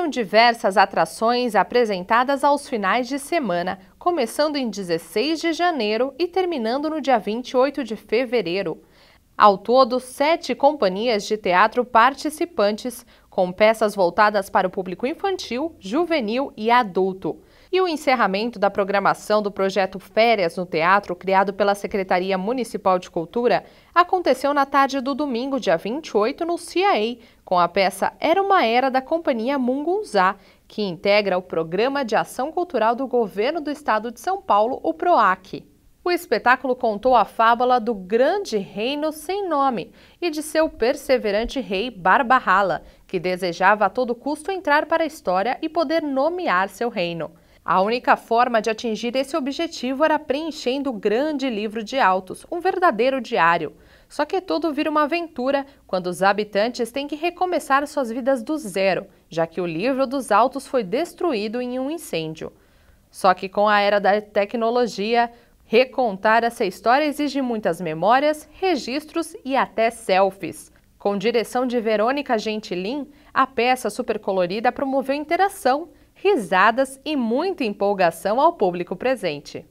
foram diversas atrações apresentadas aos finais de semana, começando em 16 de janeiro e terminando no dia 28 de fevereiro. Ao todo, sete companhias de teatro participantes, com peças voltadas para o público infantil, juvenil e adulto. E o encerramento da programação do projeto Férias no Teatro, criado pela Secretaria Municipal de Cultura, aconteceu na tarde do domingo, dia 28, no CIA, com a peça Era uma Era da Companhia Mungunzá, que integra o Programa de Ação Cultural do Governo do Estado de São Paulo, o PROAC. O espetáculo contou a fábula do grande reino sem nome e de seu perseverante rei Barbarala, que desejava a todo custo entrar para a história e poder nomear seu reino. A única forma de atingir esse objetivo era preenchendo o grande livro de autos, um verdadeiro diário. Só que tudo vira uma aventura quando os habitantes têm que recomeçar suas vidas do zero, já que o livro dos autos foi destruído em um incêndio. Só que com a era da tecnologia, recontar essa história exige muitas memórias, registros e até selfies. Com direção de Verônica Gentilin, a peça supercolorida promoveu interação risadas e muita empolgação ao público presente.